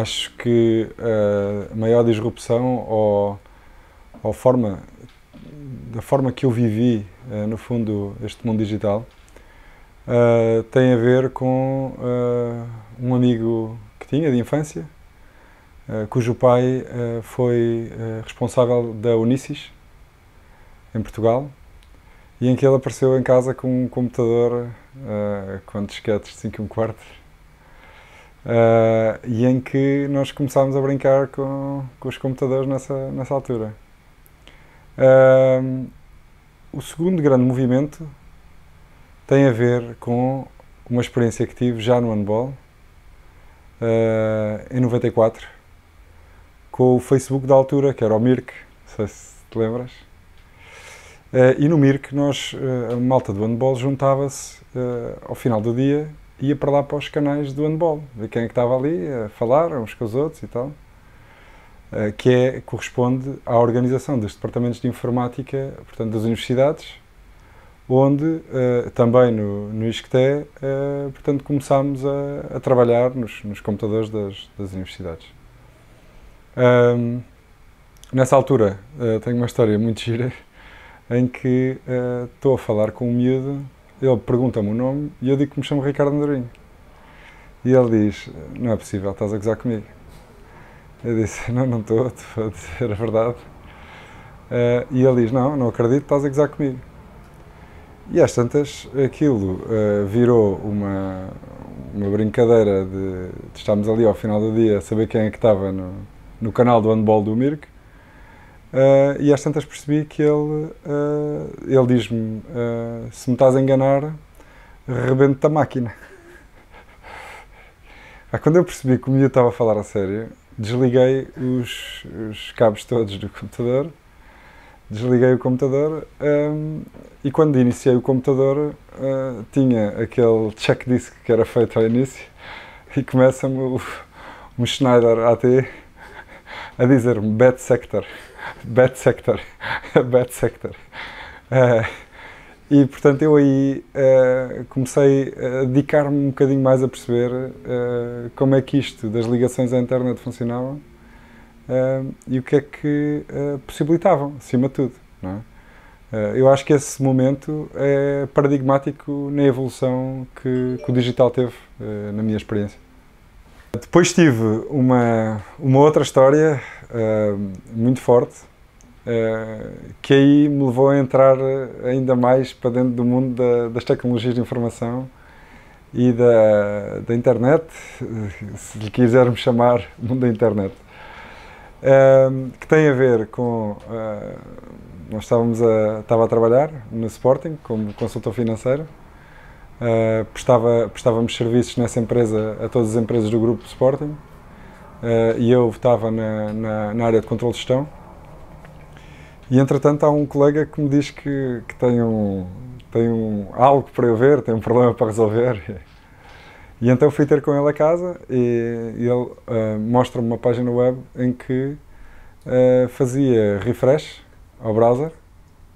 acho que eh, a maior disrupção ou, ou forma, da forma que eu vivi, eh, no fundo, este mundo digital, Uh, tem a ver com uh, um amigo que tinha de infância, uh, cujo pai foi responsável da Unisys, em Portugal, e em que ele apareceu em casa com um computador com disquetes de 5 e um quarto, Uh, e em que nós começámos a brincar com, com os computadores nessa, nessa altura. Uh, o segundo grande movimento tem a ver com uma experiência que tive já no handball, uh, em 94, com o Facebook da altura, que era o Mirk, não sei se te lembras. e no Mirk, nós, a malta do handball juntava-se ao final do dia ia para lá para os canais do handball, ver quem é que estava ali a falar uns com os outros e tal, eh, que é, corresponde à organização dos departamentos de informática, portanto, das universidades, onde eh, também no, no ISCTE, eh, portanto, começámos a, a trabalhar nos, nos, computadores das, das universidades. Um, nessa altura, tenho uma história muito gira, em que estou a falar com um miúdo ele pergunta-me o nome e eu digo que me chamo Ricardo Andorinho. E ele diz: Não é possível, estás a gozar comigo. Eu disse: Não, não estou, estou a dizer a verdade. Uh, e ele diz: Não, não acredito, estás a gozar comigo. E às tantas, aquilo uh, virou uma, uma brincadeira de, de estarmos ali ao final do dia a saber quem é que estava no, no canal do handball do Mirko Uh, e às tantas percebi que ele, uh, ele diz-me: uh, se me estás a enganar, rebento da a máquina. ah, quando eu percebi que o miúdo estava a falar a sério, desliguei os, os cabos todos do computador, desliguei o computador um, e quando iniciei o computador tinha aquele check disk que era feito ao início e começa-me um Schneider AT a dizer-me Bad Sector bad sector, bad sector. Uh, e portanto eu aí uh, comecei a dedicar-me um bocadinho mais a perceber uh, como é que isto das ligações à internet funcionavam e o que é que possibilitavam, acima de tudo. É? eu acho que esse momento é paradigmático na evolução que, que o digital teve, na minha experiência. Depois tive uma, uma outra história uh, muito forte, uh, que aí me levou a entrar ainda mais para dentro do mundo da, das tecnologias de informação e da, da internet, eh, se lhe quisermos chamar mundo da internet, uh, que tem a ver com. nós estávamos a, estava a trabalhar no Sporting como consultor financeiro Uh, prestava, prestávamos serviços nessa empresa a todas as empresas do grupo Sporting uh, e eu estava na, na, na, área de controle de gestão. E entretanto há um colega que me diz que, que tem, um, tem um, algo para eu ver, tem um problema para resolver. E então fui ter com ele a casa e, e ele uh, mostra-me uma página web em que fazia refresh ao browser.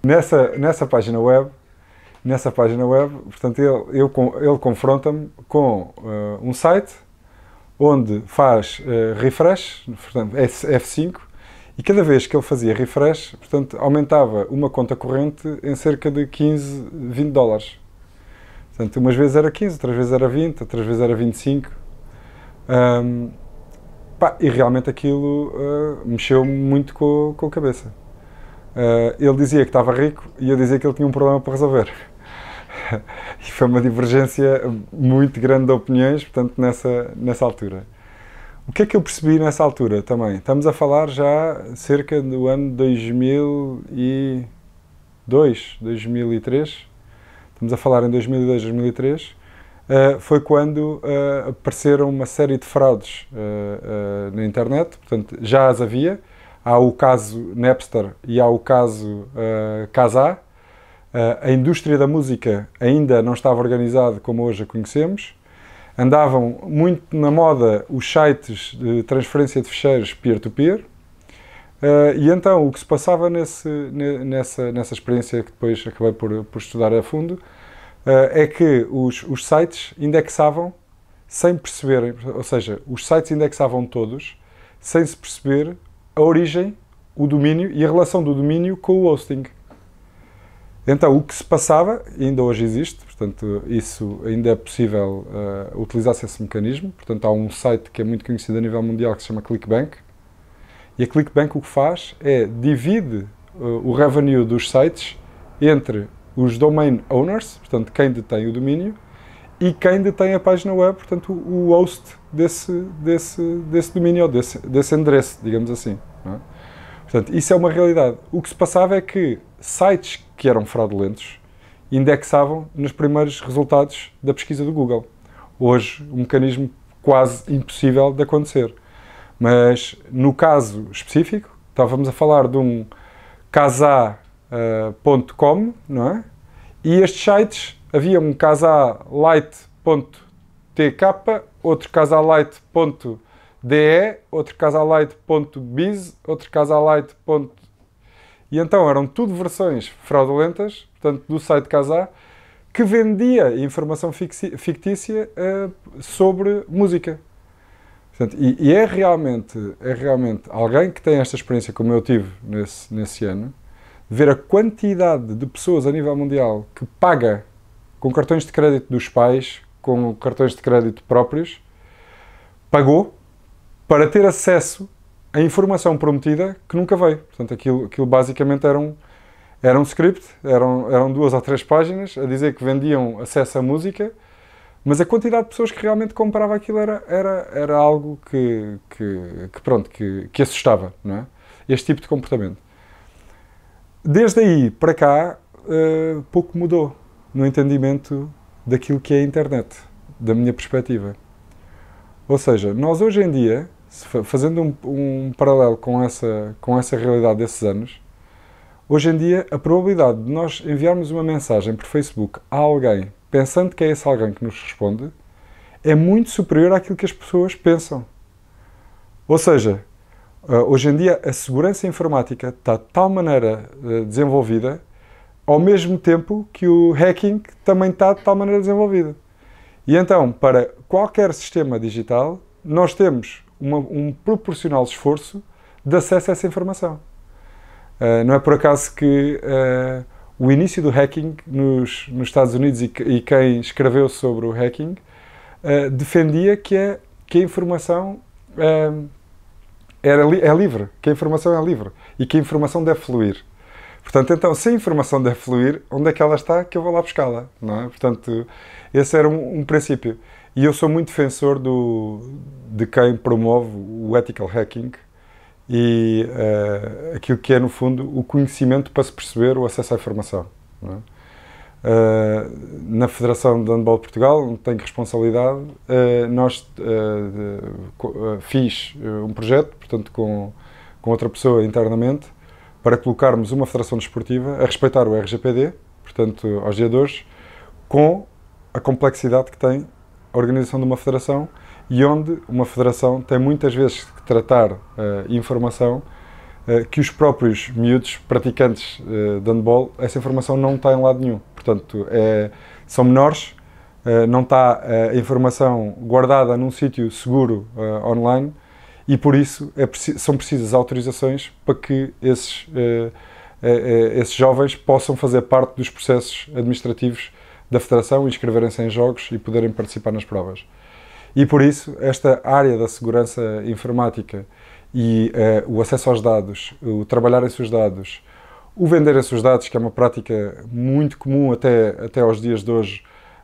Nessa, nessa página web nessa página web, portanto, ele, ele confronta-me com uh, um site onde faz uh, refresh, portanto, F5, e cada vez que ele fazia refresh, portanto, aumentava uma conta corrente em cerca de 15, 20 dólares. Portanto, umas vezes era 15, outras vezes era 20, outras vezes era 25. Um, pá, e realmente aquilo uh, eh, mexeu muito com, com a cabeça. Uh, ele dizia que estava rico e eu dizia que ele tinha um problema para resolver. e foi uma divergência muito grande de opiniões, portanto, nessa, nessa altura. O que é que eu percebi nessa altura também? Estamos a falar já cerca do ano 2002, 2003. Estamos a falar em 2002, 2003. Uh, foi quando uh, apareceram uma série de fraudes uh, na internet, portanto já as havia. Há o caso Napster e há o caso Kazaa, eh, a indústria da música ainda não estava organizada como hoje a conhecemos. Andavam muito na moda os sites de transferência de ficheiros peer-to-peer. Eh, e então o que se passava nesse, nessa, nessa experiência que depois acabei por, por estudar a fundo eh, é que os, os sites indexavam sem perceberem, ou seja, os sites indexavam todos sem se perceber a origem, o domínio e a relação do domínio com o hosting. Então, o que se passava, ainda hoje existe, portanto, isso ainda é possível uh, utilizar-se esse mecanismo. Portanto, há um site que é muito conhecido a nível mundial que se chama ClickBank. E a ClickBank o que faz é divide uh, o revenue dos sites entre os domain owners, portanto, quem detém o domínio, e quem detém a página web, portanto, o host desse, desse, desse domínio, desse, desse endereço, digamos assim. É? Portanto, isso é uma realidade. O que se passava é que sites que eram fraudulentos indexavam nos primeiros resultados da pesquisa do Google. Hoje, um mecanismo quase impossível de acontecer. Mas no caso específico, estávamos a falar de um casá.com, eh, não é? E estes sites, havia um casalight.tk, outro casalight.de, outro casalight.biz, outro casalight.com e então eram tudo versões fraudulentas, portanto, do site Casar que vendia informação fictícia uh, sobre música. Portanto, e, e, é, realmente, é realmente alguém que tem esta experiência, como eu tive nesse, nesse ano, ver a quantidade de pessoas a nível mundial que paga com cartões de crédito dos pais, com cartões de crédito próprios, pagou para ter acesso a informação prometida que nunca veio. Portanto, aquilo, aquilo basicamente era um, era um script, eram, eram duas ou três páginas a dizer que vendiam acesso à música, mas a quantidade de pessoas que realmente comprava aquilo era, era, era algo que, que, que pronto, que, que assustava, não é? Este tipo de comportamento. Desde aí para cá, uh, pouco mudou no entendimento daquilo que é a internet, da minha perspectiva. Ou seja, nós hoje em dia fazendo um, um, paralelo com essa, com essa realidade desses anos, hoje em dia a probabilidade de nós enviarmos uma mensagem por Facebook a alguém pensando que é esse alguém que nos responde é muito superior àquilo que as pessoas pensam. Ou seja, ah, hoje em dia a segurança informática está de tal maneira ah, desenvolvida ao mesmo tempo que o hacking também está de tal maneira desenvolvido. E então, para qualquer sistema digital, nós temos uma, um proporcional esforço de acesso a essa informação. Uh, não é por acaso que uh, o início do hacking nos, nos Estados Unidos e, e, quem escreveu sobre o hacking uh, defendia que, é, que a informação era li é livre, que a informação é livre e que a informação deve fluir. Portanto, então, se a informação deve fluir, onde é que ela está que eu vou lá buscá-la, não é? Portanto, esse era um, um princípio. E eu sou muito defensor do, de quem promove o ethical hacking e uh, aquilo que é, no fundo, o conhecimento para se perceber o acesso à informação. Uh, na Federação de Handball de Portugal, onde tenho responsabilidade, uh, nós uh, fiz um projeto, portanto, com, com outra pessoa internamente, para colocarmos uma federação desportiva a respeitar o RGPD, portanto, aos dia de hoje, com a complexidade que tem organização de uma federação e onde uma federação tem muitas vezes que tratar uh, informação uh, que os próprios miúdos praticantes uh, de handball, essa informação não está em lado nenhum. Portanto, é, são menores, não está a informação guardada num sítio seguro online e por isso é preci são precisas autorizações para que esses, esses jovens possam fazer parte dos processos administrativos da Federação inscreverem-se em jogos e poderem participar nas provas. E por isso, esta área da segurança informática e uh, o acesso aos dados, o trabalharem-se os dados, o venderem-se os dados, que é uma prática muito comum até, até aos dias de hoje,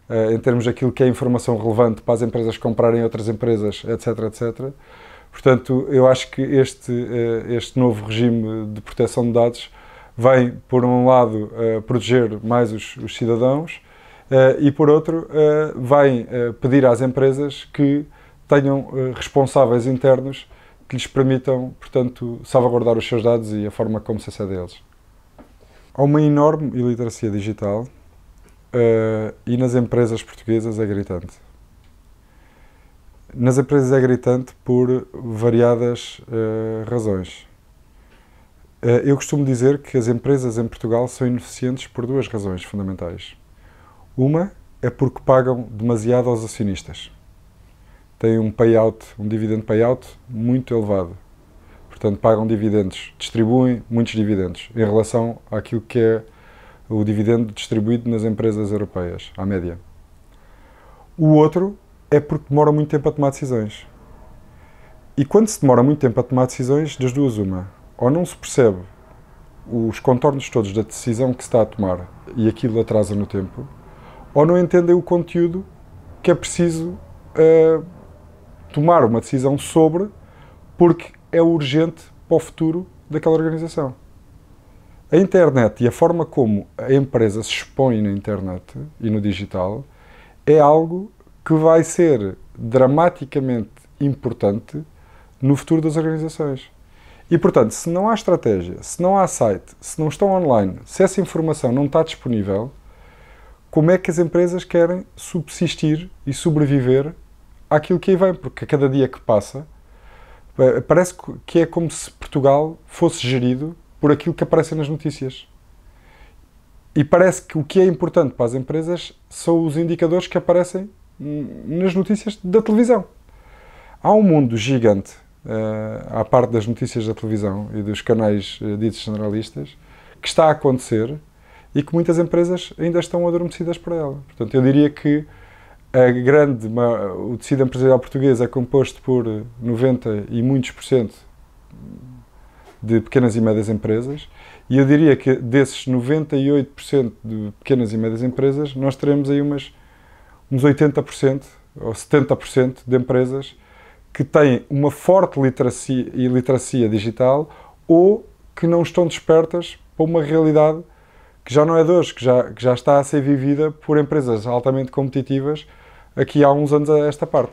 uh, em termos daquilo que é informação relevante para as empresas comprarem outras empresas, etc, etc. Portanto, eu acho que este, uh, este novo regime de proteção de dados vem, por um lado, proteger mais os, os cidadãos, eh, e, por outro, eh, vai eh, pedir às empresas que tenham responsáveis internos que lhes permitam, portanto, salvaguardar os seus dados e a forma como se acede a eles. Há uma enorme iliteracia digital e nas empresas portuguesas é gritante. Nas empresas é gritante por variadas razões. eu costumo dizer que as empresas em Portugal são ineficientes por duas razões fundamentais. Uma é porque pagam demasiado aos acionistas. Têm um payout, um dividend payout muito elevado. Portanto, pagam dividendos, distribuem muitos dividendos em relação àquilo que é o dividendo distribuído nas empresas europeias, à média. O outro é porque demora muito tempo a tomar decisões. E quando se demora muito tempo a tomar decisões, das duas uma, ou não se percebe os contornos todos da decisão que se está a tomar e aquilo atrasa no tempo, ou não entendem o conteúdo que é preciso uh, tomar uma decisão sobre, porque é urgente para o futuro daquela organização. A internet e a forma como a empresa se expõe na internet e no digital é algo que vai ser dramaticamente importante no futuro das organizações. E portanto, se não há estratégia, se não há site, se não estão online, se essa informação não está disponível, como é que as empresas querem subsistir e sobreviver àquilo que aí vem, porque a cada dia que passa eh, parece que é como se Portugal fosse gerido por aquilo que aparece nas notícias. E parece que o que é importante para as empresas são os indicadores que aparecem nas notícias da televisão. Há um mundo gigante uh, à parte das notícias da televisão e dos canais uh, ditos generalistas que está a acontecer e que muitas empresas ainda estão adormecidas para ela. Portanto, eu diria que a grande, o tecido empresarial português é composto por 90 e muitos por cento de pequenas e médias empresas e eu diria que desses 98% de pequenas e médias empresas, nós teremos aí umas, uns 80% ou 70% de empresas que têm uma forte literacia, literacia digital ou que não estão despertas para uma realidade que já não é de hoje, que já, que já está a ser vivida por empresas altamente competitivas aqui há uns anos a esta parte.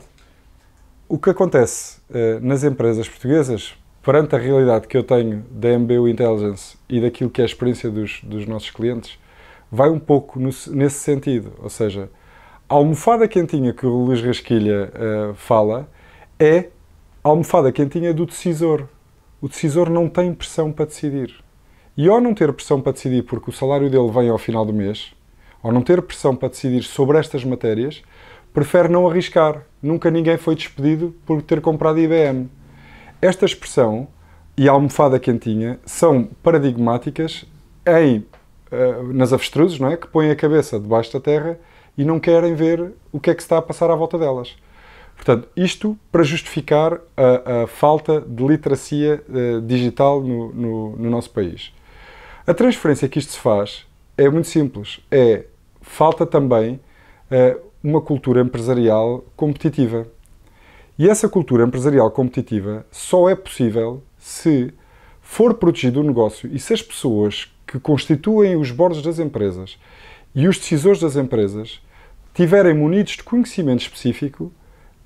O que acontece eh, nas empresas portuguesas, perante a realidade que eu tenho da MBU Intelligence e daquilo que é a experiência dos, dos nossos clientes, vai um pouco no, nesse sentido. Ou seja, a almofada quentinha que o Luís Rasquilha eh, fala é a almofada quentinha do decisor. O decisor não tem pressão para decidir. E ao não ter pressão para decidir, porque o salário dele vem ao final do mês, ao não ter pressão para decidir sobre estas matérias, prefere não arriscar. Nunca ninguém foi despedido por ter comprado IBM. Esta expressão e a almofada quentinha são paradigmáticas em, eh, nas avestruzes, não é? que põem a cabeça debaixo da terra e não querem ver o que é que se está a passar à volta delas. Portanto, isto para justificar a, a falta de literacia uh, digital no, no, no nosso país. A transferência que isto se faz é muito simples. É falta também uh, uma cultura empresarial competitiva. E essa cultura empresarial competitiva só é possível se for protegido o negócio e se as pessoas que constituem os bordos das empresas e os decisores das empresas tiverem munidos de conhecimento específico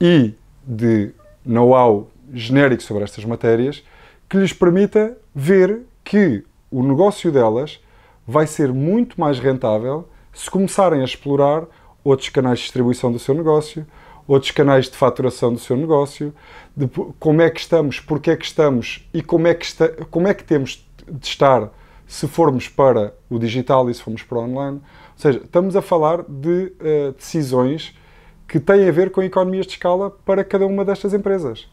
e de know-how genérico sobre estas matérias que lhes permita ver que o negócio delas vai ser muito mais rentável se começarem a explorar outros canais de distribuição do seu negócio, outros canais de faturação do seu negócio, de como é que estamos, porque é que estamos e como é que, está, como é que temos de estar se formos para o digital e se formos para o online. Ou seja, estamos a falar de uh, decisões que têm a ver com economias de escala para cada uma destas empresas.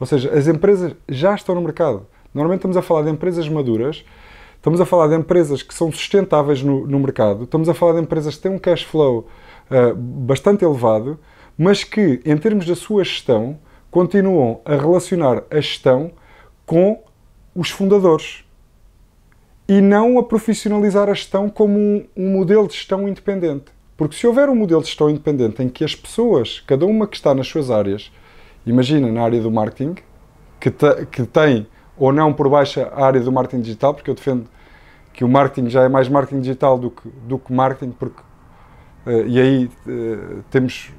Ou seja, as empresas já estão no mercado. Normalmente estamos a falar de empresas maduras Estamos a falar de empresas que são sustentáveis no, no mercado, estamos a falar de empresas que têm um cash flow uh, bastante elevado, mas que, em termos da sua gestão, continuam a relacionar a gestão com os fundadores e não a profissionalizar a gestão como um, um modelo de gestão independente. Porque se houver um modelo de gestão independente em que as pessoas, cada uma que está nas suas áreas, imagina na área do marketing, que, te, que tem ou não por baixa a área do marketing digital, porque eu defendo que o marketing já é mais marketing digital do que, do que marketing, porque uh, e aí uh, temos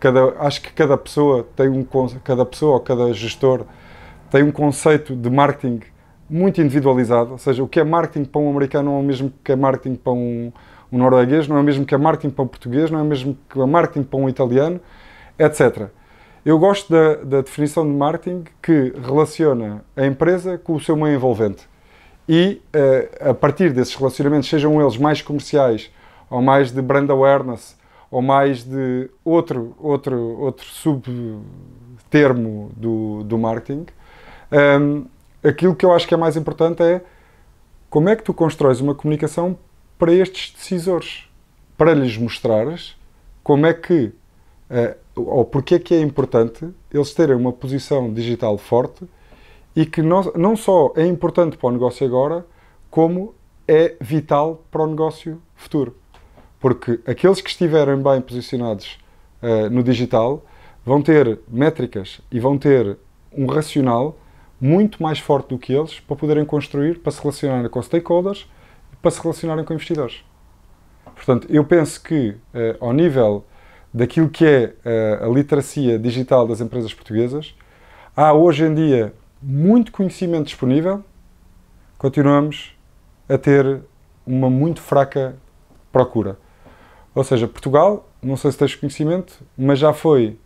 cada, acho que cada pessoa tem um cada pessoa ou cada gestor tem um conceito de marketing muito individualizado, ou seja, o que é marketing para um americano não é o mesmo que é marketing para um, um norueguês, não é o mesmo que é marketing para um português, não é o mesmo que é marketing para um italiano, etc. Eu gosto da, da, definição de marketing que relaciona a empresa com o seu meio envolvente. E uh, a partir desses relacionamentos, sejam eles mais comerciais, ou mais de brand awareness, ou mais de outro, outro, outro subtermo do, do marketing, um, ehm, aquilo que eu acho que é mais importante é como é que tu constróis uma comunicação para estes decisores, para lhes mostrares como é que uh, ou porque é que é importante eles terem uma posição digital forte e que não, não só é importante para o negócio agora, como é vital para o negócio futuro. Porque aqueles que estiverem bem posicionados uh, no digital vão ter métricas e vão ter um racional muito mais forte do que eles para poderem construir, para se relacionarem com stakeholders e para se relacionarem com investidores. Portanto, eu penso que, uh, ao nível daquilo que é eh, a literacia digital das empresas portuguesas. Há hoje em dia muito conhecimento disponível, continuamos a ter uma muito fraca procura. Ou seja, Portugal, não sei se tens conhecimento, mas já foi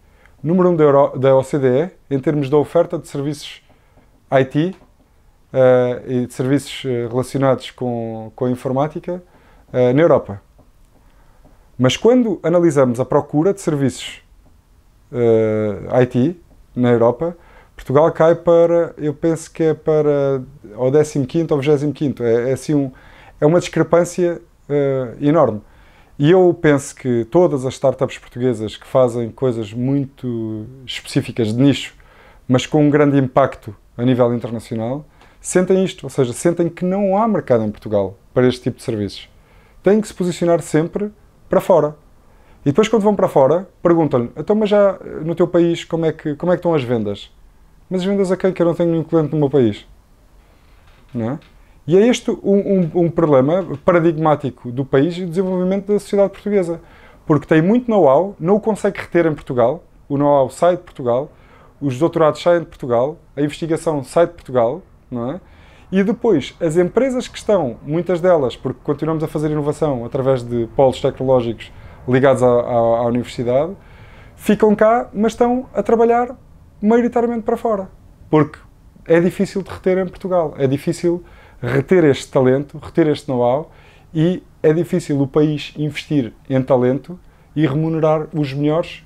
número um da, da OCDE em termos da oferta de serviços IT uh, eh, e de serviços eh, relacionados com, com a informática uh, na Europa. Mas quando analisamos a procura de serviços uh, eh, IT na Europa, Portugal cai para, eu penso que é para o 15 ou 25 é, é assim um, é uma discrepância uh, enorme. E eu penso que todas as startups portuguesas que fazem coisas muito específicas de nicho, mas com um grande impacto a nível internacional, sentem isto, ou seja, sentem que não há mercado em Portugal para este tipo de serviços. Têm que se posicionar sempre para fora. E depois, quando vão para fora, perguntam-lhe: então, mas já eh, no teu país, como é, que, como é que estão as vendas? Mas as vendas a quem? Que eu não tenho nenhum cliente no meu país. Não é? E é este um, um, um, problema paradigmático do país e do desenvolvimento da sociedade portuguesa. Porque tem muito know-how, não o consegue reter em Portugal, o know-how sai de Portugal, os doutorados saem de Portugal, a investigação sai de Portugal, não é? E depois, as empresas que estão, muitas delas, porque continuamos a fazer inovação através de polos tecnológicos ligados à, à, à universidade, ficam cá, mas estão a trabalhar maioritariamente para fora. Porque é difícil de reter em Portugal, é difícil reter este talento, reter este know-how e é difícil o país investir em talento e remunerar os melhores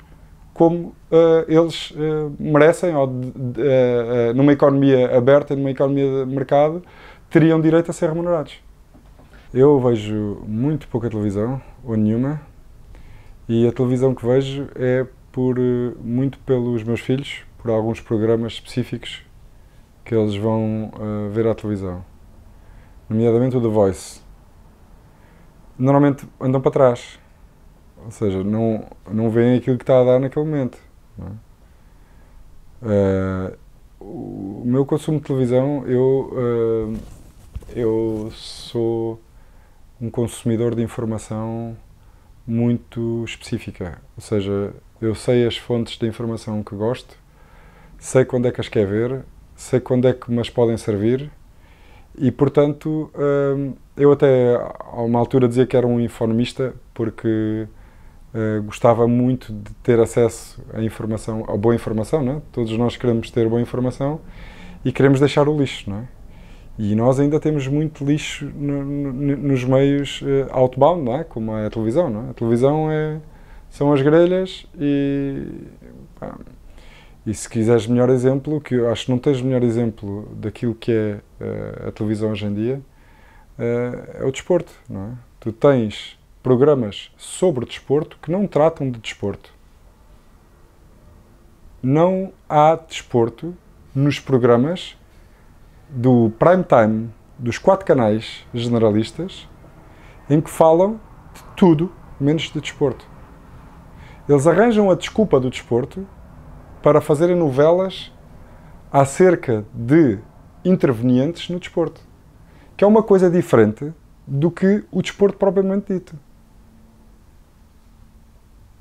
como uh, eles uh, merecem, ou de, uh, numa economia aberta, numa economia de mercado, teriam direito a ser remunerados. Eu vejo muito pouca televisão, ou nenhuma, e a televisão que vejo é por muito pelos meus filhos, por alguns programas específicos que eles vão ver à televisão, nomeadamente o The Voice. Normalmente andam para trás, ou seja, não, não veem aquilo que está a dar naquele momento. É? Uh, o meu consumo de televisão, eu, uh, eu sou um consumidor de informação muito específica. Ou seja, eu sei as fontes de informação que gosto, sei quando é que as quer ver, sei quando é que me as podem servir e, portanto, ah, eu até a uma altura dizia que era um informista porque eh, gostava muito de ter acesso à informação, à boa informação, não né? Todos nós queremos ter boa informação e queremos deixar o lixo, não é? E nós ainda temos muito lixo no, no, nos meios uh, outbound, não é? Como é a televisão, não é? A televisão é, são as grelhas e... Pá, e se quiseres melhor exemplo, que eu acho que não tens melhor exemplo daquilo que é uh, a televisão hoje em dia, uh, é o desporto, não é? Tu tens programas sobre desporto que não tratam de desporto. Não há desporto nos programas do prime time dos quatro canais generalistas em que falam de tudo menos de desporto. Eles arranjam a desculpa do desporto para fazerem novelas acerca de intervenientes no desporto, que é uma coisa diferente do que o desporto propriamente dito.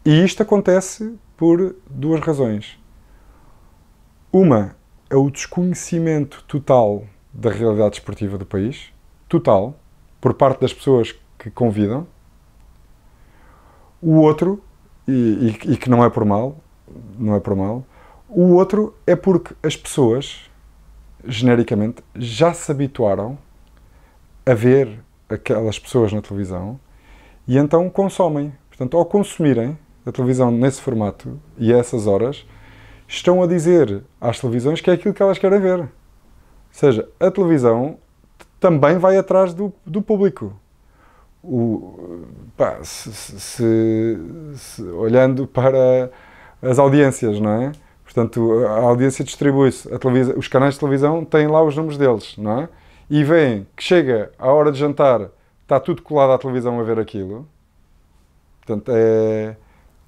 E isto acontece por duas razões. Uma é o desconhecimento total da realidade esportiva do país, total, por parte das pessoas que convidam. O outro, e, e, e que não é por mal, não é por mal, o outro é porque as pessoas, genericamente, já se habituaram a ver aquelas pessoas na televisão e então consomem. Portanto, ao consumirem, da televisão nesse formato e a essas horas estão a dizer às televisões que é aquilo que elas querem ver. Ou seja, a televisão também vai atrás do, do público. O, pá, se, se, se, olhando para as audiências, não é? Portanto, a audiência distribui-se. Os canais de televisão têm lá os números deles, não é? E veem que chega a hora de jantar, está tudo colado à televisão a ver aquilo. Portanto, é,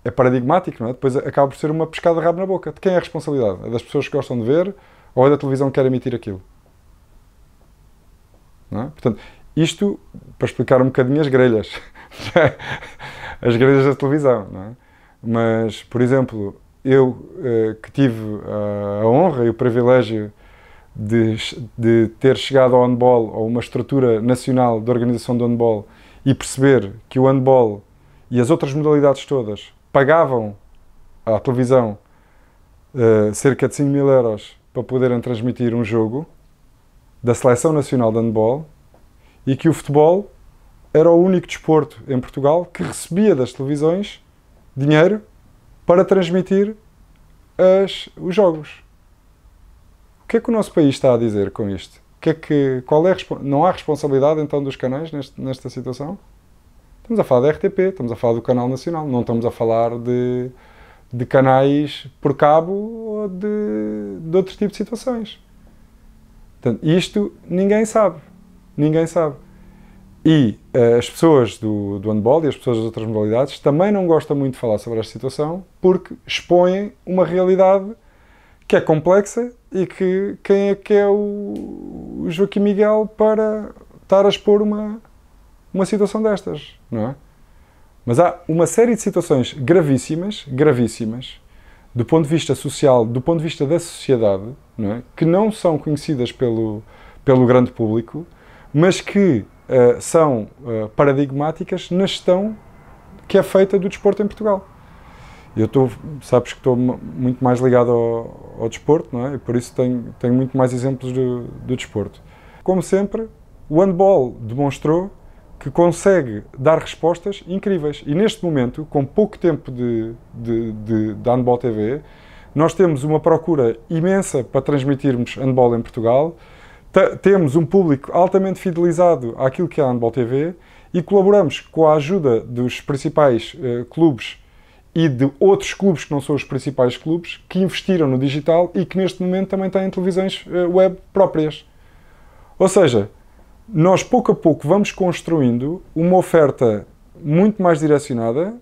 é paradigmático, não é? Depois acaba por ser uma pescada de rabo na boca. De quem é a responsabilidade? É das pessoas que gostam de ver ou é da televisão que quer emitir aquilo? Não é? Portanto, isto para explicar um bocadinho as grelhas. as grelhas da televisão, não é? Mas, por exemplo, eu eh, que tive a, honra e o privilégio de, de ter chegado ao handball, a uma estrutura nacional de organização do handball, e perceber que o handball e as outras modalidades todas pagavam à televisão uh, cerca de 5 mil euros para poderem transmitir um jogo da Seleção Nacional de Handball e que o futebol era o único desporto em Portugal que recebia das televisões dinheiro para transmitir as, os jogos. O que é que o nosso país está a dizer com isto? Que é que, qual é, não há responsabilidade então dos canais neste, nesta situação? Estamos a falar da RTP, estamos a falar do Canal Nacional, não estamos a falar de, de canais por cabo ou de, de outro tipo de situações. Portanto, isto ninguém sabe. Ninguém sabe. E uh, as pessoas do, do handball e as pessoas das outras modalidades também não gostam muito de falar sobre esta situação porque expõem uma realidade que é complexa e que quem é que é o, o Joaquim Miguel para estar a expor uma, uma situação destas, não é? Mas há uma série de situações gravíssimas, gravíssimas, do ponto de vista social, do ponto de vista da sociedade, não é? que não são conhecidas pelo, pelo grande público, mas que uh, são uh, paradigmáticas na gestão que é feita do desporto em Portugal. Eu estou, sabes que estou muito mais ligado ao, ao, desporto, não é? E por isso tenho, tenho muito mais exemplos do, do desporto. Como sempre, o handball demonstrou que consegue dar respostas incríveis. E neste momento, com pouco tempo de, de, de, de Handball TV, nós temos uma procura imensa para transmitirmos handball em Portugal, temos um público altamente fidelizado àquilo que é a Handball TV e colaboramos com a ajuda dos principais uh, clubes e de outros clubes que não são os principais clubes que investiram no digital e que neste momento também têm televisões uh, web próprias. Ou seja, nós pouco a pouco vamos construindo uma oferta muito mais direcionada,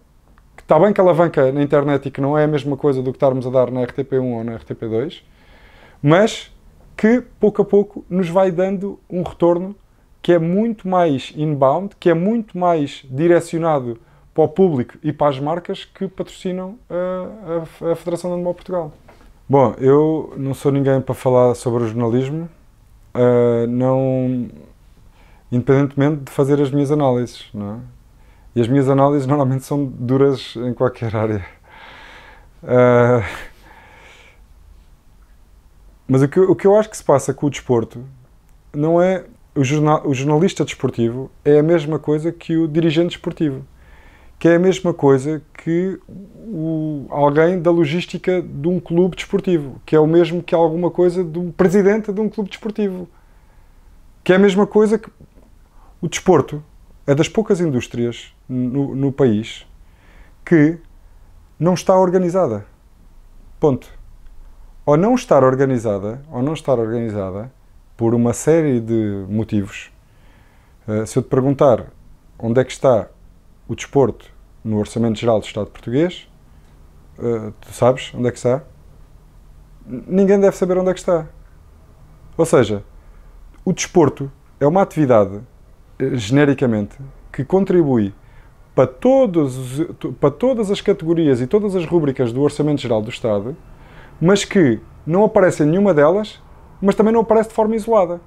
que está bem que alavanca na internet e que não é a mesma coisa do que estarmos a dar na RTP1 ou na RTP2, mas que pouco a pouco nos vai dando um retorno que é muito mais inbound, que é muito mais direcionado para o público e para as marcas que patrocinam a, a, a Federação de Animal Portugal. Bom, eu não sou ninguém para falar sobre o jornalismo, uh, não independentemente de fazer as minhas análises, não é? E as minhas análises normalmente são duras em qualquer área. Uh, mas o que, o que eu acho que se passa com o desporto não é. O, jornal, o jornalista desportivo é a mesma coisa que o dirigente desportivo, que é a mesma coisa que o, alguém da logística de um clube desportivo, que é o mesmo que alguma coisa do presidente de um clube desportivo, que é a mesma coisa que o desporto é das poucas indústrias no, no país que não está organizada. Ponto. Ou não estar organizada, ou não estar organizada por uma série de motivos. Eh, se eu te perguntar onde é que está o desporto no Orçamento Geral do Estado Português, eh, tu sabes onde é que está? Ninguém deve saber onde é que está. Ou seja, o desporto é uma atividade eh, genericamente, que contribui para, todos, para todas as categorias e todas as rúbricas do Orçamento Geral do Estado, mas que não aparece em nenhuma delas, mas também não aparece de forma isolada.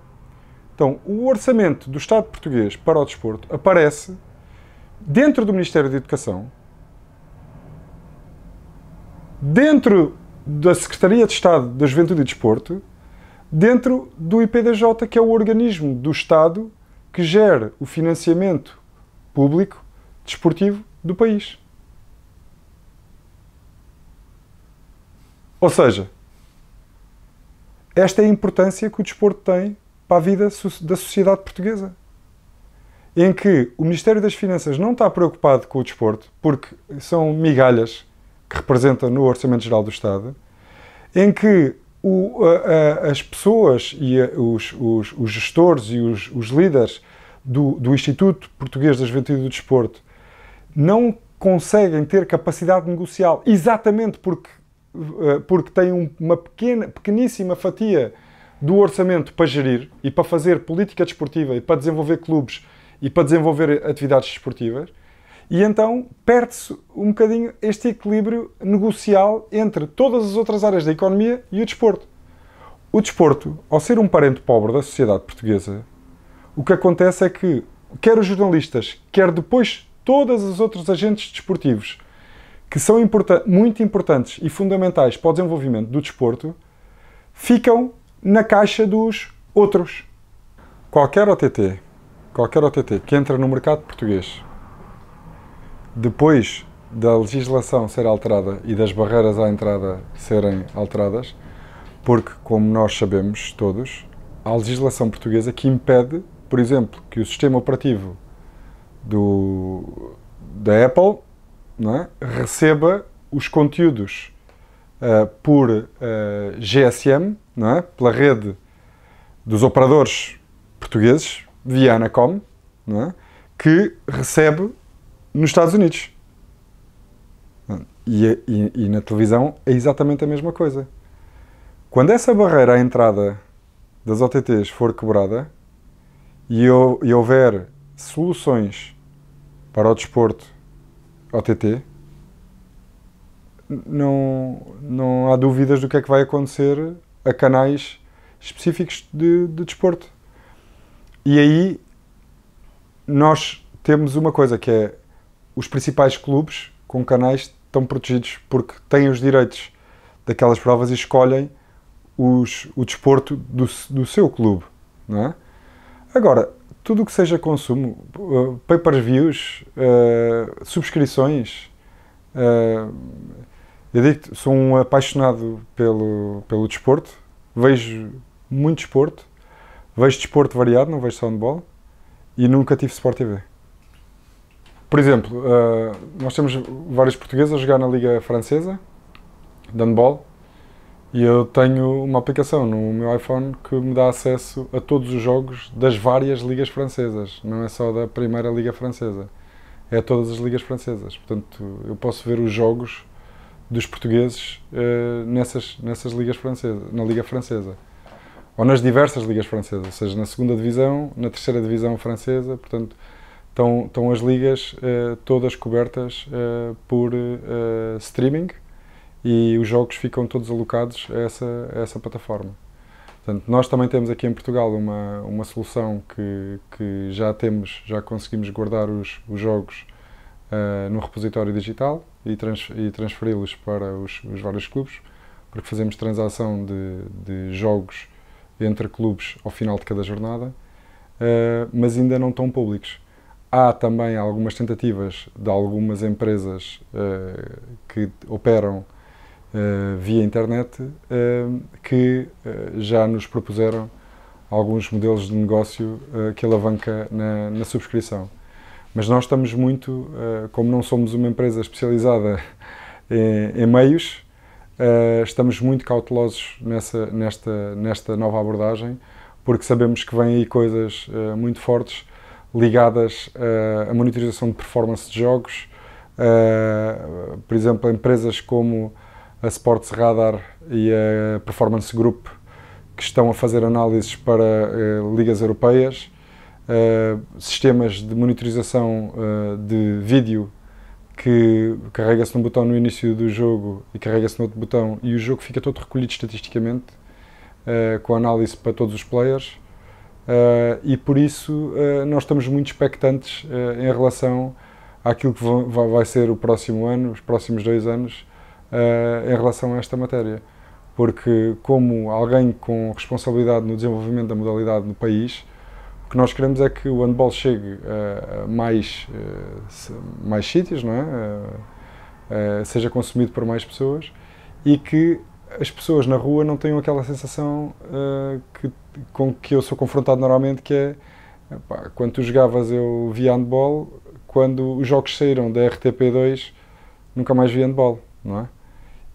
Então, o orçamento do Estado português para o desporto aparece dentro do Ministério da Educação, dentro da Secretaria de Estado da Juventude e Desporto, dentro do IPDJ, que é o organismo do Estado que gere o financiamento público desportivo do país. Ou seja, esta é a importância que o desporto tem para a vida da sociedade portuguesa. Em que o Ministério das Finanças não está preocupado com o desporto, porque são migalhas que representam no Orçamento Geral do Estado, em que o, a, a, as pessoas e a, os, os, os, gestores e os, os líderes do, do, Instituto Português da Juventude e do Desporto não conseguem ter capacidade negocial, exatamente porque, eh, porque têm uma pequena, pequeníssima fatia do orçamento para gerir e para fazer política desportiva e para desenvolver clubes e para desenvolver atividades desportivas, e então perde-se um bocadinho este equilíbrio negocial entre todas as outras áreas da economia e o desporto. O desporto, ao ser um parente pobre da sociedade portuguesa, o que acontece é que quer os jornalistas, quer depois todos os outros agentes desportivos que são muito importantes e fundamentais para o desenvolvimento do desporto, ficam na caixa dos outros. Qualquer OTT, qualquer OTT que entra no mercado português depois da legislação ser alterada e das barreiras à entrada serem alteradas, porque, como nós sabemos todos, há legislação portuguesa que impede, por exemplo, que o sistema operativo do, da Apple é? receba os conteúdos uh, por uh, eh, GSM, é? pela rede dos operadores portugueses, via Anacom, é? que recebe nos Estados Unidos. E, e, e, na televisão é exatamente a mesma coisa. Quando essa barreira à entrada das OTTs for quebrada e, e houver soluções para o desporto OTT, não, não há dúvidas do que é que vai acontecer a canais específicos de, de desporto. E aí nós temos uma coisa que é os principais clubes com canais estão protegidos porque têm os direitos daquelas provas e escolhem os, o desporto do, do seu clube, não é? Agora, tudo o que seja consumo, uh, pay-per-views, uh, subscrições, uh, eu digo sou um apaixonado pelo, pelo desporto, vejo muito desporto, vejo desporto variado, não vejo só handball, e nunca tive Sport TV. Por exemplo, uh, nós temos vários portugueses a jogar na Liga Francesa, de handball, e eu tenho uma aplicação no meu iPhone que me dá acesso a todos os jogos das várias ligas francesas, não é só da primeira liga francesa, é a todas as ligas francesas. Portanto, eu posso ver os jogos dos portugueses uh, nessas, nessas ligas francesas, na liga francesa. Ou nas diversas ligas francesas, ou seja, na segunda divisão, na terceira divisão francesa, portanto, estão, estão as ligas uh, todas cobertas uh, por eh, streaming e os jogos ficam todos alocados a essa, a essa plataforma. Portanto, nós também temos aqui em Portugal uma, uma solução que, que já temos, já conseguimos guardar os, os jogos no repositório digital e, trans, e transferi-los para os, os, vários clubes, porque fazemos transação de, de jogos entre clubes ao final de cada jornada, mas ainda não estão públicos. Há também algumas tentativas de algumas empresas uh, que operam uh, via internet uh, que já nos propuseram alguns modelos de negócio que alavanca na, na, subscrição. Mas nós estamos muito, como não somos uma empresa especializada em, em meios, estamos muito cautelosos nessa, nesta, nesta nova abordagem, porque sabemos que vêm aí coisas muito fortes ligadas uh, eh, à monitorização de performance de jogos. Uh, por exemplo, empresas como a Sports Radar e a Performance Group, que estão a fazer análises para uh, ligas europeias, sistemas de monitorização de vídeo que carrega-se num botão no início do jogo e carrega-se no outro botão e o jogo fica todo recolhido estatisticamente, com análise para todos os players Uh, e por isso uh, nós estamos muito expectantes uh, em relação àquilo que vai, vai ser o próximo ano, os próximos dois anos, em relação a esta matéria. Porque, como alguém com responsabilidade no desenvolvimento da modalidade no país, o que nós queremos é que o handball chegue a mais, mais sítios, não é? seja consumido por mais pessoas e que as pessoas na rua não tenham aquela sensação que com que eu sou confrontado normalmente, que é epá, quando tu jogavas eu via handball, quando os jogos saíram da RTP2 nunca mais vi handball, não é?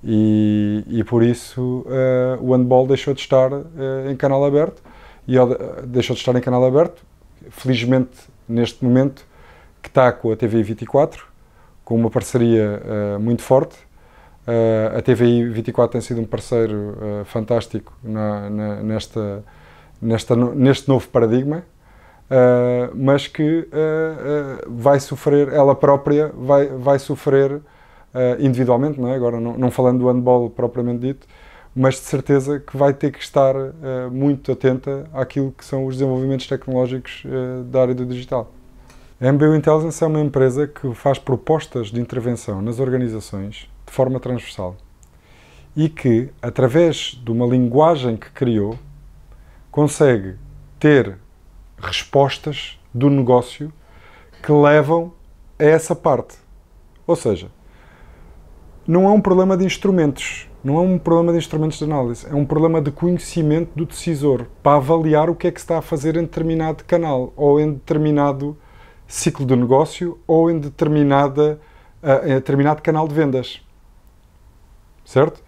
E, e por isso uh, o handball deixou de estar uh, em canal aberto e uh, deixou de estar em canal aberto, felizmente neste momento que está com a TVI 24, com uma parceria eh, muito forte. a TVI 24 tem sido um parceiro fantástico na, na, nesta nesta, neste novo paradigma, uh, mas que uh, vai sofrer, ela própria vai, vai sofrer individualmente, não é? agora não, não, falando do handball propriamente dito, mas de certeza que vai ter que estar muito atenta àquilo que são os desenvolvimentos tecnológicos da área do digital. A MBU Intelligence é uma empresa que faz propostas de intervenção nas organizações de forma transversal e que, através de uma linguagem que criou, consegue ter respostas do negócio que levam a essa parte. Ou seja, não é um problema de instrumentos, não é um problema de instrumentos de análise, é um problema de conhecimento do decisor para avaliar o que é que está a fazer em determinado canal ou em determinado ciclo de negócio ou em, determinada, eh, em determinado canal de vendas. Certo?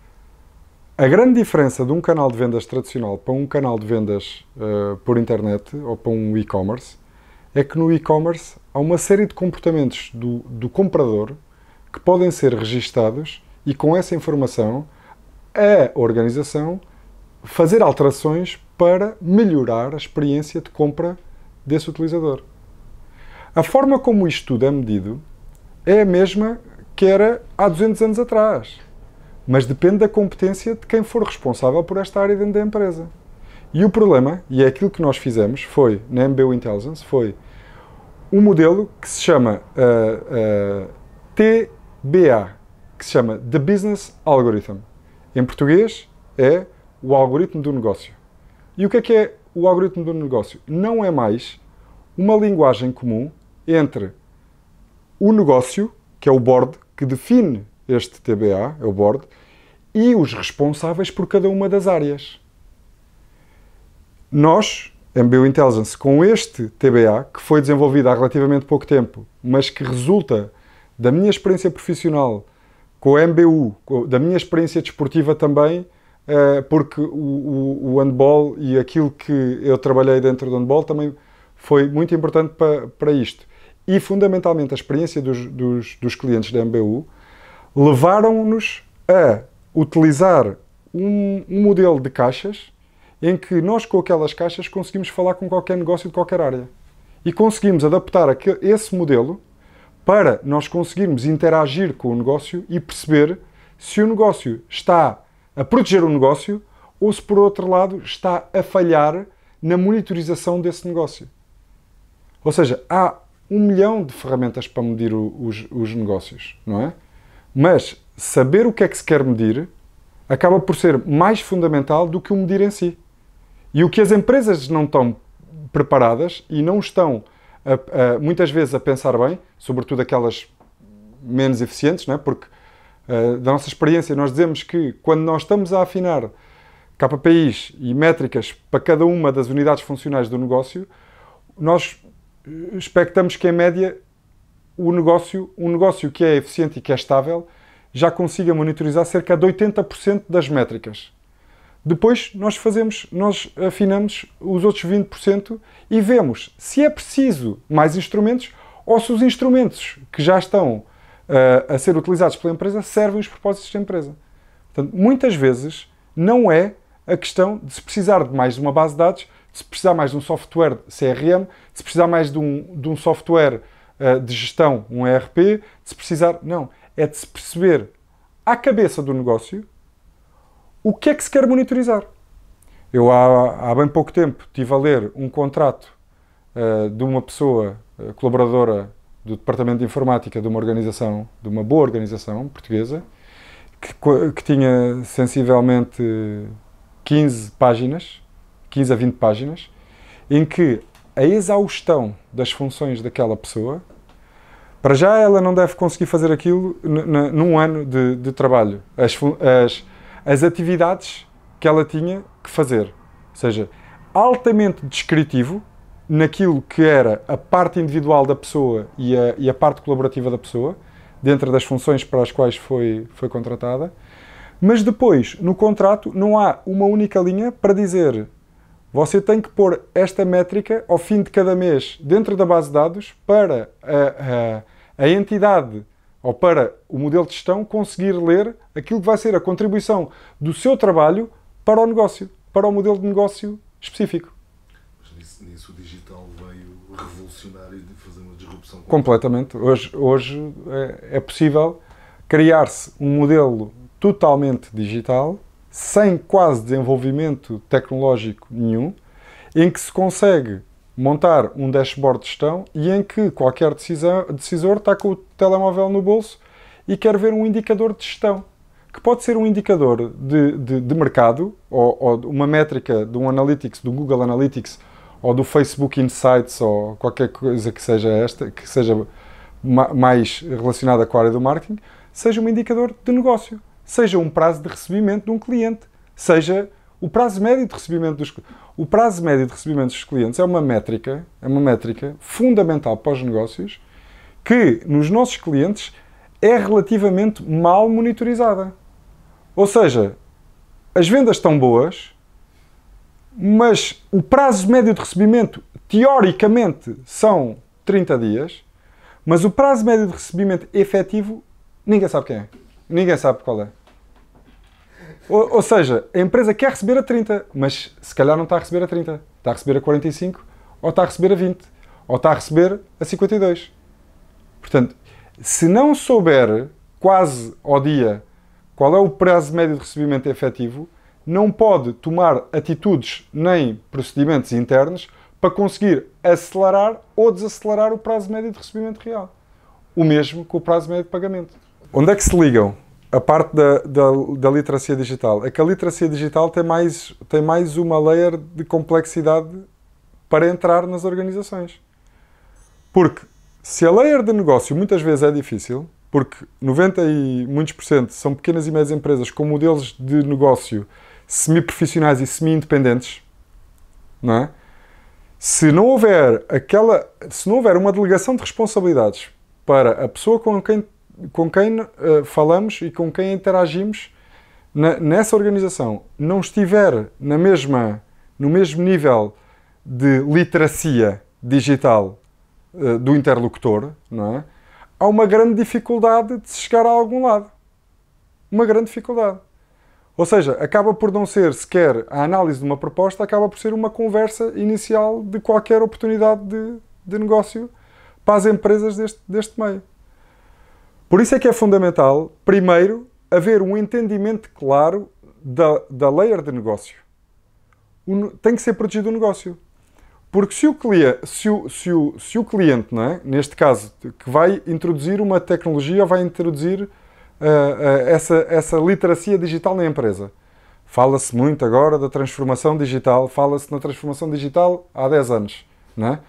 A grande diferença de um canal de vendas tradicional para um canal de vendas uh, por internet ou para um e-commerce é que no e-commerce há uma série de comportamentos do, do comprador que podem ser registados e com essa informação a organização fazer alterações para melhorar a experiência de compra desse utilizador. A forma como isto tudo é medido é a mesma que era há 200 anos atrás. Mas depende da competência de quem for responsável por esta área dentro da empresa. E o problema, e é aquilo que nós fizemos, foi, na MBU Intelligence, foi um modelo que se chama uh, eh, uh, eh, TBA, que se chama The Business Algorithm. Em português é o algoritmo do negócio. E o que é que é o algoritmo do negócio? Não é mais uma linguagem comum entre o negócio, que é o board que define este TBA, é o board, e os responsáveis por cada uma das áreas. Nós, MBU Intelligence, com este TBA, que foi desenvolvido há relativamente pouco tempo, mas que resulta da minha experiência profissional com a MBU, da minha experiência desportiva também, eh, porque o, handball e aquilo que eu trabalhei dentro do handball também foi muito importante para, para isto. E fundamentalmente a experiência dos, dos, dos clientes da MBU levaram-nos a utilizar um, um, modelo de caixas em que nós, com aquelas caixas, conseguimos falar com qualquer negócio de qualquer área. E conseguimos adaptar esse modelo para nós conseguirmos interagir com o negócio e perceber se o negócio está a proteger o negócio ou se, por outro lado, está a falhar na monitorização desse negócio. Ou seja, há um milhão de ferramentas para medir os, os negócios, não é? Mas saber o que é que se quer medir acaba por ser mais fundamental do que o medir em si. E o que as empresas não estão preparadas e não estão a, a, muitas vezes a pensar bem, sobretudo aquelas menos eficientes, não é? porque eh, da nossa experiência nós dizemos que quando nós estamos a afinar KPIs e métricas para cada uma das unidades funcionais do negócio, nós eh, expectamos que em média o negócio, um negócio que é eficiente e que é estável, já consiga monitorizar cerca de 80% das métricas. Depois nós fazemos, nós afinamos os outros 20% e vemos se é preciso mais instrumentos ou se os instrumentos que já estão uh, a ser utilizados pela empresa servem os propósitos da empresa. Portanto, muitas vezes não é a questão de se precisar de mais de uma base de dados, de se precisar mais de um software CRM, de se precisar mais de um, de um software eh, de gestão, um ERP, de se precisar. Não. É de se perceber à cabeça do negócio o que é que se quer monitorizar. Eu há, há bem pouco tempo tive a ler um contrato uh, de uma pessoa uh, colaboradora do departamento de informática de uma organização, de uma boa organização portuguesa, que, que tinha sensivelmente 15 páginas, 15 a 20 páginas, em que a exaustão das funções daquela pessoa, para já ela não deve conseguir fazer aquilo num ano de, de trabalho. As, as, as atividades que ela tinha que fazer. Ou seja, altamente descritivo naquilo que era a parte individual da pessoa e a, e a parte colaborativa da pessoa, dentro das funções para as quais foi, foi contratada. Mas depois, no contrato, não há uma única linha para dizer você tem que pôr esta métrica ao fim de cada mês dentro da base de dados para a, a, a entidade ou para o modelo de gestão conseguir ler aquilo que vai ser a contribuição do seu trabalho para o negócio, para o modelo de negócio específico. Mas nisso, o digital veio revolucionar e fazer uma disrupção completamente. Hoje, hoje é, é possível criar-se um modelo totalmente digital sem quase desenvolvimento tecnológico nenhum, em que se consegue montar um dashboard de gestão e em que qualquer decisão, decisor está com o telemóvel no bolso e quer ver um indicador de gestão, que pode ser um indicador de, de, de mercado ou, ou, uma métrica de um Analytics, do Google Analytics ou do Facebook Insights ou qualquer coisa que seja esta, que seja mais relacionada com a área do marketing, seja um indicador de negócio seja um prazo de recebimento de um cliente, seja o prazo médio de recebimento dos o prazo médio de recebimento dos clientes é uma métrica, é uma métrica fundamental para os negócios que nos nossos clientes é relativamente mal monitorizada. Ou seja, as vendas estão boas, mas o prazo médio de recebimento teoricamente são 30 dias, mas o prazo médio de recebimento efetivo ninguém sabe quem é. Ninguém sabe qual é. Ou, ou, seja, a empresa quer receber a 30, mas se calhar não está a receber a 30. Está a receber a 45, ou está a receber a 20, ou está a receber a 52. Portanto, se não souber quase ao dia qual é o prazo médio de recebimento efetivo, não pode tomar atitudes nem procedimentos internos para conseguir acelerar ou desacelerar o prazo médio de recebimento real. O mesmo com o prazo médio de pagamento. Onde é que se ligam? A parte da, da, da, literacia digital. É que a literacia digital tem mais, tem mais uma layer de complexidade para entrar nas organizações. Porque se a layer de negócio muitas vezes é difícil, porque 90 e muitos por cento são pequenas e médias empresas com modelos de negócio semi-profissionais e semi-independentes, não é? Se não houver aquela, se não houver uma delegação de responsabilidades para a pessoa com quem com quem uh, falamos e com quem interagimos na, nessa organização não estiver na mesma, no mesmo nível de literacia digital uh, do interlocutor, não é? há uma grande dificuldade de se chegar a algum lado. Uma grande dificuldade. Ou seja, acaba por não ser sequer a análise de uma proposta, acaba por ser uma conversa inicial de qualquer oportunidade de, de negócio para as empresas deste, deste meio. Por isso é que é fundamental, primeiro, haver um entendimento claro da, da layer de negócio. O, tem que ser protegido o negócio. Porque se o, cliente, se, o, se, o, se o cliente, não é? neste caso, que vai introduzir uma tecnologia, vai introduzir uh, uh, essa, essa literacia digital na empresa. Fala-se muito agora da transformação digital, fala-se na transformação digital há 10 anos. Não é?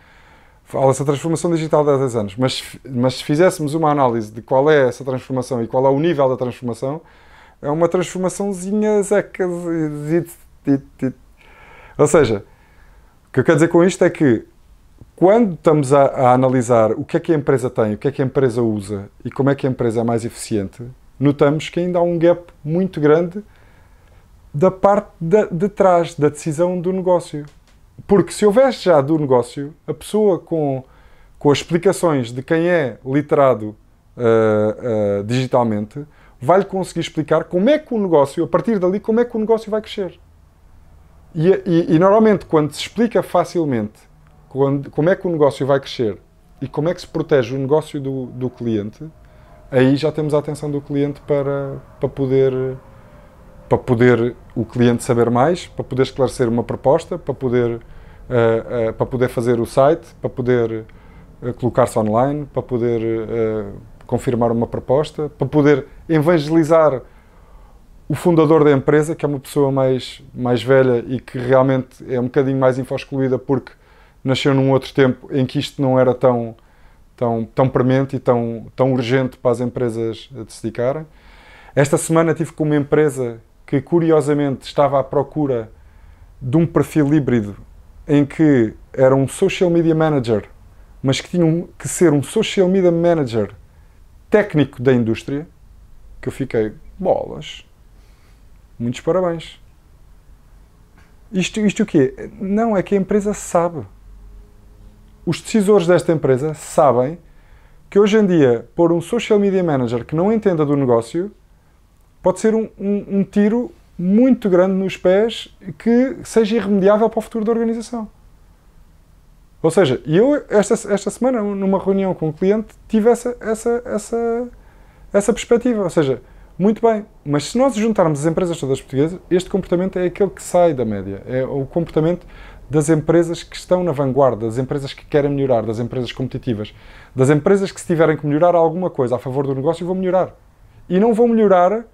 fala-se a transformação digital de há 10 anos, mas, mas se fizéssemos uma análise de qual é essa transformação e qual é o nível da transformação, é uma transformaçãozinha zecas. Ou seja, o que eu quero dizer com isto é que quando estamos a, a, analisar o que é que a empresa tem, o que é que a empresa usa e como é que a empresa é mais eficiente, notamos que ainda há um gap muito grande da parte de, de trás, da decisão do negócio. Porque se houvesse já do negócio, a pessoa com, com as explicações de quem é literado uh, uh, digitalmente vai-lhe conseguir explicar como é que o negócio, a partir dali, como é que o negócio vai crescer. E, e, e normalmente, quando se explica facilmente quando, como é que o negócio vai crescer e como é que se protege o negócio do, do cliente, aí já temos a atenção do cliente para, para poder para poder o cliente saber mais, para poder esclarecer uma proposta, para poder, uh, uh, para poder fazer o site, para poder eh, colocar-se online, para poder confirmar uma proposta, para poder evangelizar o fundador da empresa, que é uma pessoa mais, mais velha e que realmente é um bocadinho mais infoscluída porque nasceu num outro tempo em que isto não era tão, tão, tão premente e tão, tão urgente para as empresas se dedicarem. Esta semana tive com uma empresa que curiosamente estava à procura de um perfil híbrido em que era um social media manager, mas que tinha que ser um social media manager técnico da indústria, que eu fiquei, bolas, muitos parabéns. Isto, isto o quê? Não, é que a empresa sabe. Os decisores desta empresa sabem que hoje em dia, pôr um social media manager que não entenda do negócio pode ser um, um, um tiro muito grande nos pés que seja irremediável para o futuro da organização. Ou seja, eu esta, esta semana, numa reunião com um cliente, tive essa, essa, essa, essa perspectiva. Ou seja, muito bem, mas se nós juntarmos as empresas todas portuguesas, este comportamento é aquele que sai da média. É o comportamento das empresas que estão na vanguarda, das empresas que querem melhorar, das empresas competitivas, das empresas que se tiverem que melhorar alguma coisa a favor do negócio vão melhorar. E não vão melhorar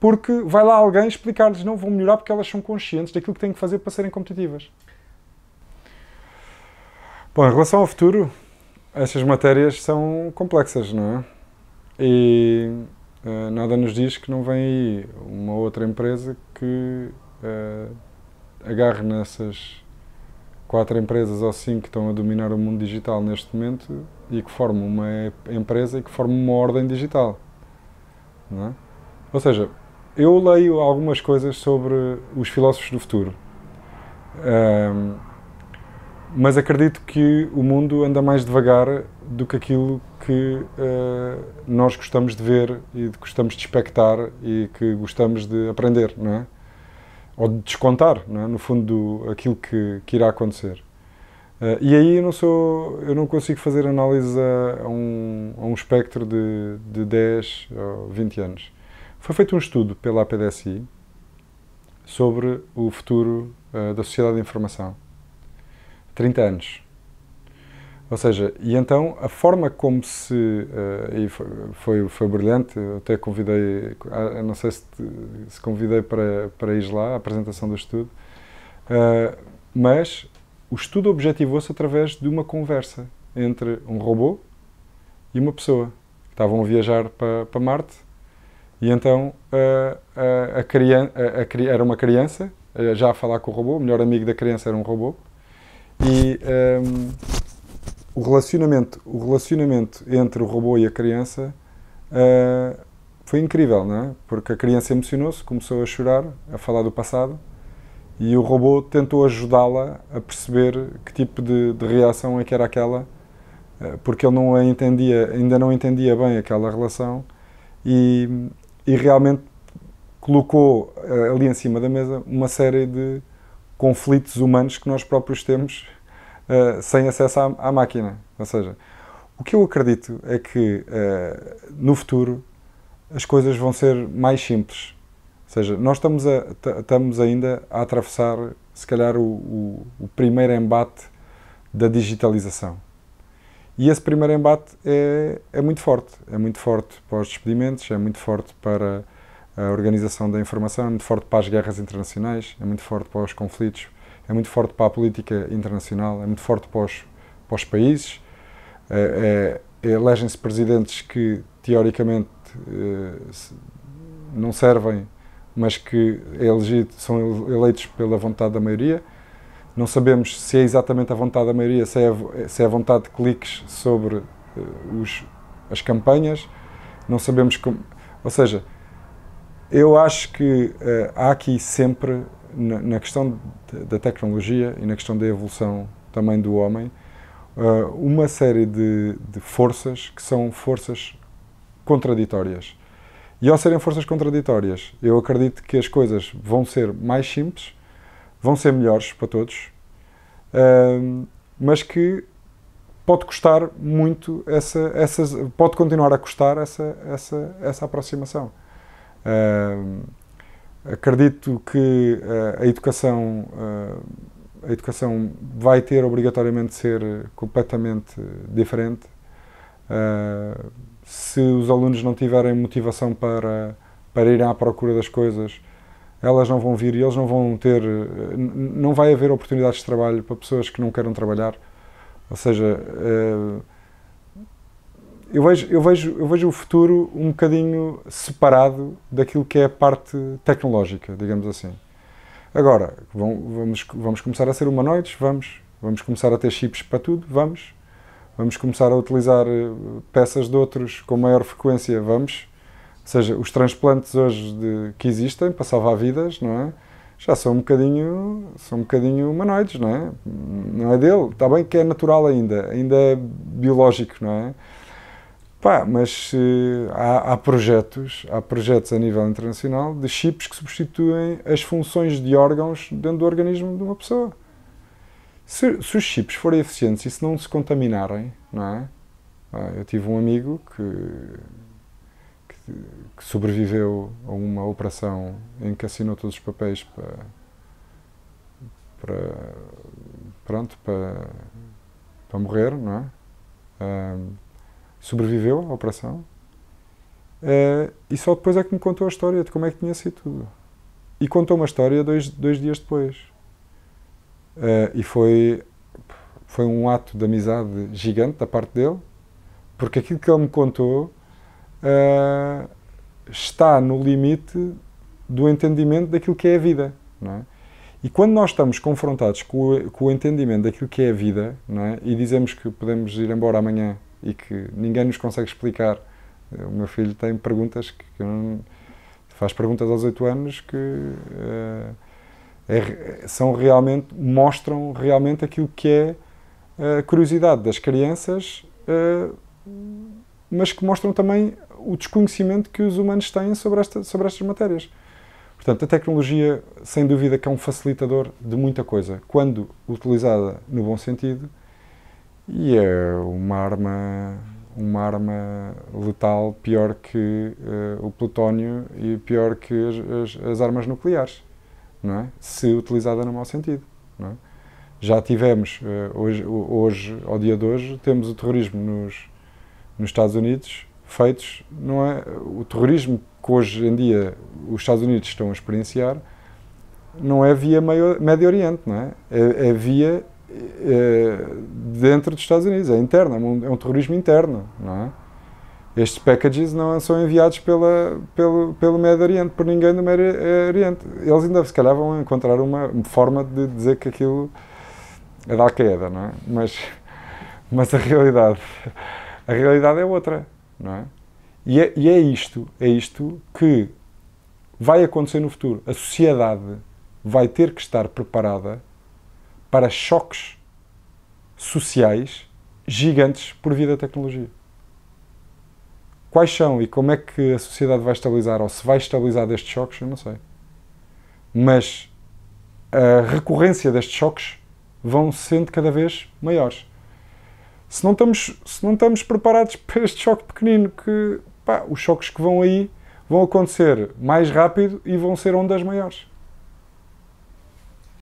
porque vai lá alguém explicar-lhes não vão melhorar porque elas são conscientes daquilo que têm que fazer para serem competitivas. Bom, em relação ao futuro, estas matérias são complexas, não é? E uh, nada nos diz que não vem aí uma outra empresa que uh, agarre nessas quatro empresas ou cinco que estão a dominar o mundo digital neste momento e que forme uma empresa e que forme uma ordem digital, não é? Ou seja, eu leio algumas coisas sobre os filósofos do futuro. Um, mas acredito que o mundo anda mais devagar do que aquilo que uh, nós gostamos de ver e de gostamos de expectar e que gostamos de aprender, não é? Ou de descontar, não é? no fundo, do, aquilo que, que irá acontecer. Uh, e aí eu não sou, eu não consigo fazer análise a, a um, a um espectro de, de 10 ou 20 anos. Foi feito um estudo pela APDSI sobre o futuro uh, da sociedade de informação. 30 anos. Ou seja, e então a forma como se. Uh, e foi, foi, foi, brilhante, eu até convidei, ah, não sei se, te, se convidei para, para ir lá, a apresentação do estudo, uh, mas o estudo objetivou-se através de uma conversa entre um robô e uma pessoa. Estavam a viajar para, para Marte e então eh, eh, a, a, criança, a, a, era uma criança, eh, já a falar com o robô, o melhor amigo da criança era um robô, e um, ehm, o, relacionamento, o relacionamento entre o robô e a criança uh, foi incrível, não é? Porque a criança emocionou-se, começou a chorar, a falar do passado, e o robô tentou ajudá-la a perceber que tipo de, de reação é que era aquela, uh, porque ele não entendia, ainda não entendia bem aquela relação, e, e realmente colocou eh, ali em cima da mesa uma série de conflitos humanos que nós próprios temos uh, sem acesso à, à, máquina. Ou seja, o que eu acredito é que uh, no futuro as coisas vão ser mais simples. Ou seja, nós estamos, a, estamos ainda a atravessar, se calhar, o, o, o primeiro embate da digitalização. E esse primeiro embate é, é muito forte. É muito forte para os despedimentos, é muito forte para a organização da informação, é muito forte para as guerras internacionais, é muito forte para os conflitos, é muito forte para a política internacional, é muito forte para os, para os países. É, é, é Elegem-se presidentes que, teoricamente, eh, não servem, mas que é são eleitos pela vontade da maioria. Não sabemos se é exatamente a vontade da maioria, se é, se é a vontade de cliques sobre uh, os, as campanhas. Não sabemos como. Ou seja, eu acho que uh, há aqui sempre, na, na questão de, da tecnologia e na questão da evolução também do homem, uh, uma série de, de forças que são forças contraditórias. E ao serem forças contraditórias, eu acredito que as coisas vão ser mais simples vão ser melhores para todos, mas que pode custar muito essa, essas, pode continuar a custar essa, essa, essa aproximação. acredito que ah, a educação ah, a educação vai ter obrigatoriamente de ser completamente diferente. Ah, se os alunos não tiverem motivação para, para irem à procura das coisas, elas não vão vir e eles não vão ter. Eh, não vai haver oportunidades de trabalho para pessoas que não queiram trabalhar. Ou seja, eh, eu vejo, eu vejo, eu vejo o futuro um bocadinho separado daquilo que é a parte tecnológica, digamos assim. Agora, vamos, vamos começar a ser humanoides? Vamos. Vamos começar a ter chips para tudo? Vamos. Vamos começar a utilizar eh, peças de outros com maior frequência? Vamos seja, os transplantes hoje de, que existem para salvar vidas, não é? Já são um bocadinho, são um bocadinho humanoides, não é? Não é dele, está bem que é natural ainda, ainda é biológico, não é? Pá, mas uh, há, há, projetos, há projetos a nível internacional de chips que substituem as funções de órgãos dentro do organismo de uma pessoa. Se, se os chips forem eficientes e se não se contaminarem, não é? Ah, eu tive um amigo que que sobreviveu a uma operação em que assinou todos os papéis para, para pronto, para, para morrer, não é? Uh, sobreviveu à operação uh, e só depois é que me contou a história de como é que tinha sido tudo. E contou uma história dois, dois dias depois. Uh, e foi, foi um ato de amizade gigante da parte dele, porque aquilo que ele me contou eh, está no limite do entendimento daquilo que é a vida. É? E quando nós estamos confrontados com o, com o, entendimento daquilo que é a vida é? e dizemos que podemos ir embora amanhã e que ninguém nos consegue explicar, eh, o meu filho tem perguntas que, que não, faz perguntas aos oito anos que uh, é, são realmente mostram realmente aquilo que é a curiosidade das crianças uh, mas que mostram também o desconhecimento que os humanos têm sobre, esta, sobre estas matérias. Portanto, a tecnologia, sem dúvida, que é um facilitador de muita coisa, quando utilizada no bom sentido, e é uma arma, uma arma letal pior que uh, o plutónio e pior que as, as, as, armas nucleares, não é? se utilizada no mau sentido. Não é? Já tivemos, uh, hoje, hoje, ao dia de hoje, temos o terrorismo nos, nos Estados Unidos feitos, não é? O terrorismo que hoje em dia os Estados Unidos estão a experienciar não é via meio, Médio Oriente, não é? É, é via é, dentro dos Estados Unidos, é interno, é um, é um, terrorismo interno, não é? Estes packages não são enviados pela, pelo, pelo Médio Oriente, por ninguém do Médio Oriente. Eles ainda, se calhar, vão encontrar uma forma de dizer que aquilo é da Al-Qaeda, não é? Mas, mas a realidade a realidade é outra, não é? E é, e é isto, é isto que vai acontecer no futuro. A sociedade vai ter que estar preparada para choques sociais gigantes por via da tecnologia. Quais são e como é que a sociedade vai estabilizar ou se vai estabilizar destes choques, eu não sei. Mas a recorrência destes choques vão sendo cada vez maiores se não estamos, se não estamos preparados para este choque pequenino, que pá, os choques que vão aí vão acontecer mais rápido e vão ser ondas maiores.